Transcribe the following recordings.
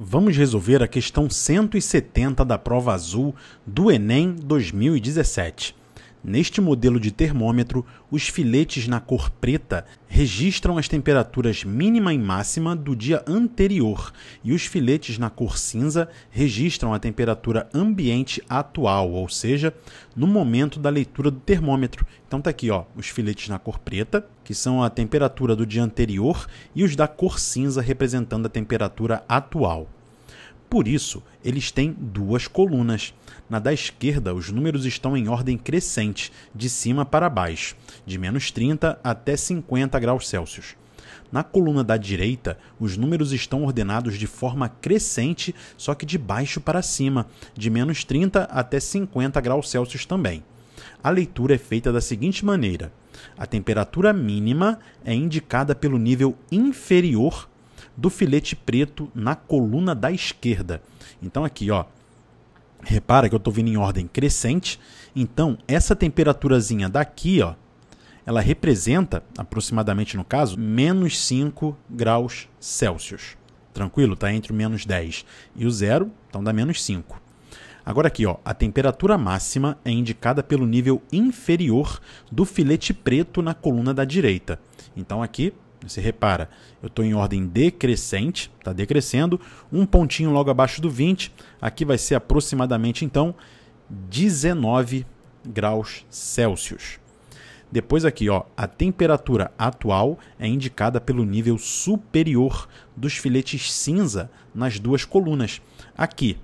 Vamos resolver a questão 170 da prova azul do Enem 2017. Neste modelo de termômetro, os filetes na cor preta registram as temperaturas mínima e máxima do dia anterior, e os filetes na cor cinza registram a temperatura ambiente atual, ou seja, no momento da leitura do termômetro. Então tá aqui, ó, os filetes na cor preta, que são a temperatura do dia anterior, e os da cor cinza representando a temperatura atual. Por isso, eles têm duas colunas. Na da esquerda, os números estão em ordem crescente, de cima para baixo, de menos 30 até 50 graus Celsius. Na coluna da direita, os números estão ordenados de forma crescente, só que de baixo para cima, de menos 30 até 50 graus Celsius também. A leitura é feita da seguinte maneira: a temperatura mínima é indicada pelo nível inferior do filete preto na coluna da esquerda. Então aqui, ó, repara que eu estou vindo em ordem crescente. Então essa temperaturazinha daqui, ó, ela representa, aproximadamente no caso, menos 5 graus Celsius. Tranquilo? Está entre o menos 10 e o zero, então dá menos 5. Agora aqui, ó, a temperatura máxima é indicada pelo nível inferior do filete preto na coluna da direita. Então aqui você repara, eu estou em ordem decrescente, está decrescendo, um pontinho logo abaixo do 20, aqui vai ser aproximadamente então 19 graus Celsius. Depois aqui, ó, a temperatura atual é indicada pelo nível superior dos filetes cinza nas duas colunas. Aqui,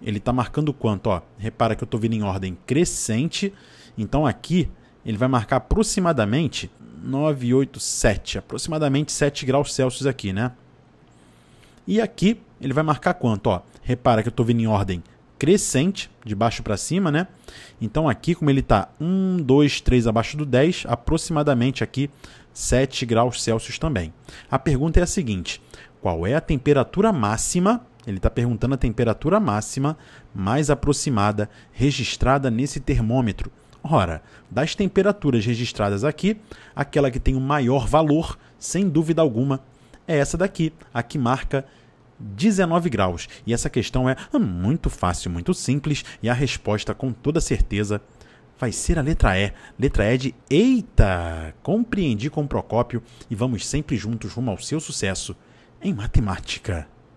ele está marcando quanto? Ó, repara que eu estou vindo em ordem crescente, então aqui ele vai marcar aproximadamente 987, aproximadamente 7 graus Celsius aqui, né? E aqui ele vai marcar quanto? Ó, repara que eu estou vindo em ordem crescente, de baixo para cima, né? Então aqui, como ele está 1, 2, 3 abaixo do 10, aproximadamente aqui 7 graus Celsius também. A pergunta é a seguinte: qual é a temperatura máxima? Ele está perguntando a temperatura máxima mais aproximada registrada nesse termômetro Ora, das temperaturas registradas aqui, aquela que tem o maior valor, sem dúvida alguma, é essa daqui, a que marca 19 graus. E essa questão é muito fácil, muito simples, e a resposta, com toda certeza, vai ser a letra E. Letra E de Eita! Compreendi com Procópio e vamos sempre juntos rumo ao seu sucesso em matemática.